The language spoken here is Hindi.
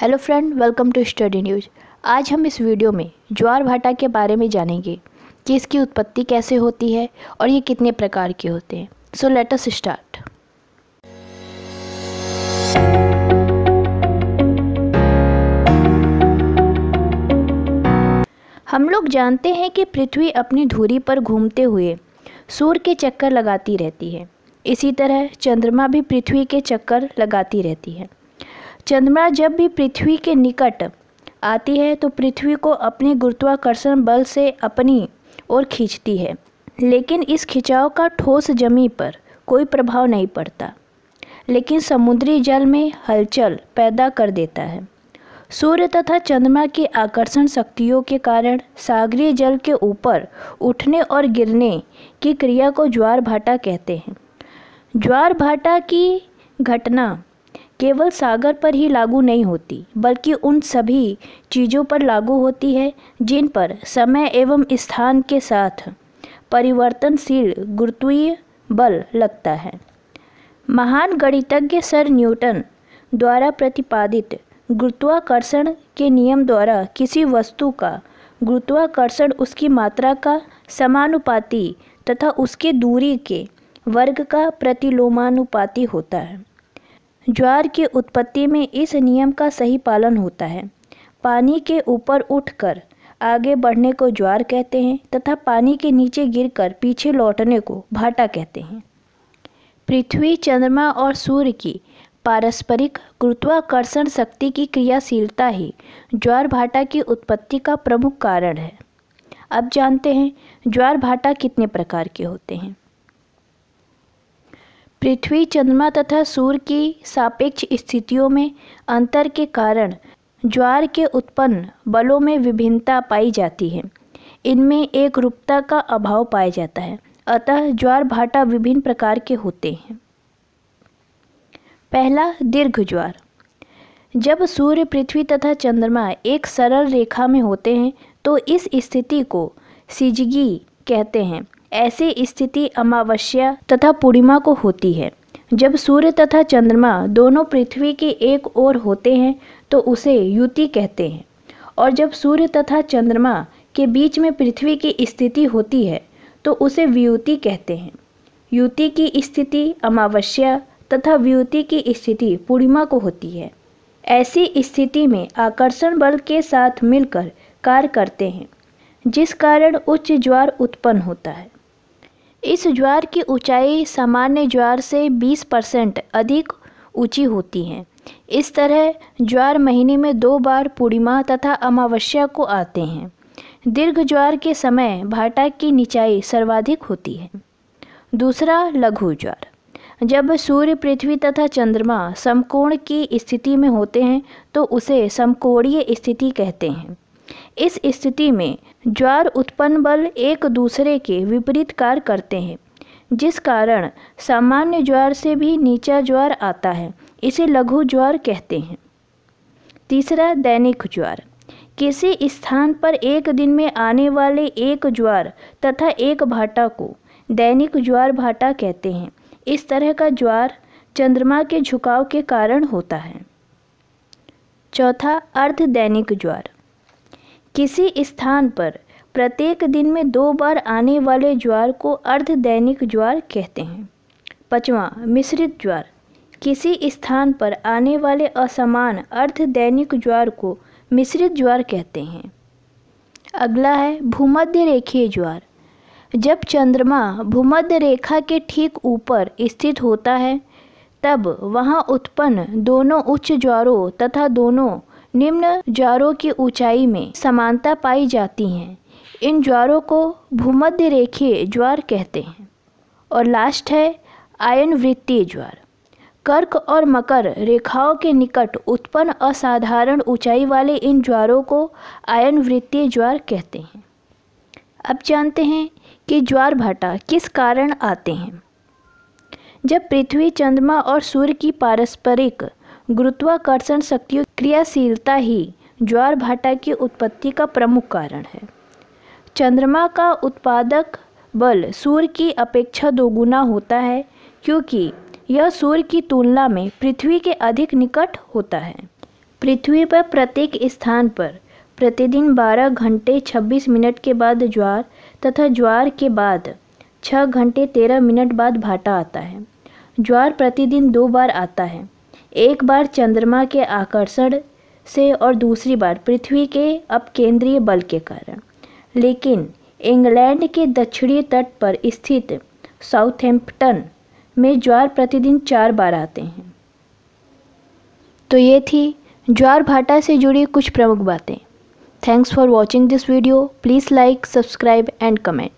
hello friend welcome to study news आज हम इस वीडियो में ज्वार भाटा के बारे में जानेंगे कि इसकी उत्पत्ति कैसे होती है और ये कितने प्रकार के होते हैं सो लेट अस स्टार्ट हम लोग जानते हैं कि पृथ्वी अपनी धुरी पर घूमते हुए सूर्य के चक्कर लगाती रहती है इसी तरह चंद्रमा भी पृथ्वी के चक्कर लगाती रहती है चंद्रमा जब भी पृथ्वी के निकट आती है तो पृथ्वी को अपने गुरुत्वाकर्षण बल से अपनी ओर खींचती है लेकिन इस खिंचाव का ठोस जमी पर कोई प्रभाव नहीं पड़ता लेकिन समुद्री जल में हलचल पैदा कर देता है सूर्य तथा चंद्रमा की आकर्षण शक्तियों के कारण सागरीय जल के ऊपर उठने और गिरने की क्रिया को ज्वार भाटा कहते हैं ज्वार भाटा की घटना केवल सागर पर ही लागू नहीं होती बल्कि उन सभी चीज़ों पर लागू होती है जिन पर समय एवं स्थान के साथ परिवर्तनशील गुरुत्वीय बल लगता है महान गणितज्ञ सर न्यूटन द्वारा प्रतिपादित गुरुत्वाकर्षण के नियम द्वारा किसी वस्तु का गुरुत्वाकर्षण उसकी मात्रा का समानुपाती तथा उसके दूरी के वर्ग का प्रतिलोमानुपाती होता है ज्वार की उत्पत्ति में इस नियम का सही पालन होता है पानी के ऊपर उठकर आगे बढ़ने को ज्वार कहते हैं तथा पानी के नीचे गिरकर पीछे लौटने को भाटा कहते हैं पृथ्वी चंद्रमा और सूर्य की पारस्परिक गुरुत्वाकर्षण शक्ति की क्रियाशीलता ही ज्वार भाटा की उत्पत्ति का प्रमुख कारण है अब जानते हैं ज्वार भाटा कितने प्रकार के होते हैं पृथ्वी चंद्रमा तथा सूर्य की सापेक्ष स्थितियों में अंतर के कारण ज्वार के उत्पन्न बलों में विभिन्नता पाई जाती है इनमें एक रूपता का अभाव पाया जाता है अतः ज्वार भाटा विभिन्न प्रकार के होते हैं पहला दीर्घ ज्वार जब सूर्य पृथ्वी तथा चंद्रमा एक सरल रेखा में होते हैं तो इस स्थिति को सिजगी कहते हैं ऐसी स्थिति अमावस्या तथा पूर्णिमा को होती है जब सूर्य तथा चंद्रमा दोनों पृथ्वी के एक ओर होते हैं तो उसे युति कहते हैं और जब सूर्य तथा चंद्रमा के बीच में पृथ्वी की स्थिति होती है तो उसे व्युति कहते हैं युति की स्थिति अमावस्या तथा व्युति की स्थिति पूर्णिमा को होती है ऐसी स्थिति में आकर्षण बल के साथ मिलकर कार्य करते हैं जिस कारण उच्च ज्वार उत्पन्न होता है इस ज्वार की ऊंचाई सामान्य ज्वार से 20 परसेंट अधिक ऊंची होती है इस तरह ज्वार महीने में दो बार पूर्णिमा तथा अमावस्या को आते हैं दीर्घ ज्वार के समय भाटा की निचाई सर्वाधिक होती है दूसरा लघु ज्वार जब सूर्य पृथ्वी तथा चंद्रमा समकोण की स्थिति में होते हैं तो उसे समकोणीय स्थिति कहते हैं इस स्थिति में ज्वार उत्पन्न बल एक दूसरे के विपरीत कार्य करते हैं जिस कारण सामान्य ज्वार से भी नीचा ज्वार आता है इसे लघु ज्वार कहते हैं तीसरा दैनिक ज्वार किसी स्थान पर एक दिन में आने वाले एक ज्वार तथा एक भाटा को दैनिक ज्वार भाटा कहते हैं इस तरह का ज्वार चंद्रमा के झुकाव के कारण होता है चौथा अर्ध दैनिक ज्वार किसी स्थान पर प्रत्येक दिन में दो बार आने वाले ज्वार को अर्ध दैनिक ज्वार कहते हैं पचवा मिश्रित ज्वार किसी स्थान पर आने वाले असमान अर्ध दैनिक ज्वार को मिश्रित ज्वार कहते हैं अगला है भूमध्य रेखीय ज्वार जब चंद्रमा भूमध्य रेखा के ठीक ऊपर स्थित होता है तब वहाँ उत्पन्न दोनों उच्च ज्वारों तथा दोनों निम्न ज्वारों की ऊंचाई में समानता पाई जाती हैं इन ज्वारों को भूमध्य रेखीय ज्वार कहते हैं और लास्ट है आयन वृत्तीय ज्वार कर्क और मकर रेखाओं के निकट उत्पन्न असाधारण ऊंचाई वाले इन ज्वारों को आयन वृत्तीय ज्वार कहते हैं अब जानते हैं कि ज्वार भाटा किस कारण आते हैं जब पृथ्वी चंद्रमा और सूर्य की पारस्परिक गुरुत्वाकर्षण शक्तियों क्रियाशीलता ही ज्वार भाटा की उत्पत्ति का प्रमुख कारण है चंद्रमा का उत्पादक बल सूर्य की अपेक्षा दोगुना होता है क्योंकि यह सूर्य की तुलना में पृथ्वी के अधिक निकट होता है पृथ्वी पर प्रत्येक स्थान पर प्रतिदिन 12 घंटे 26 मिनट के बाद ज्वार तथा ज्वार के बाद 6 घंटे 13 मिनट बाद भाटा आता है ज्वार प्रतिदिन दो बार आता है एक बार चंद्रमा के आकर्षण से और दूसरी बार पृथ्वी के अपकेंद्रीय बल के कारण लेकिन इंग्लैंड के दक्षिणी तट पर स्थित साउथहैम्पटन में ज्वार प्रतिदिन चार बार आते हैं तो ये थी ज्वार भाटा से जुड़ी कुछ प्रमुख बातें thanks for watching this video please like subscribe and comment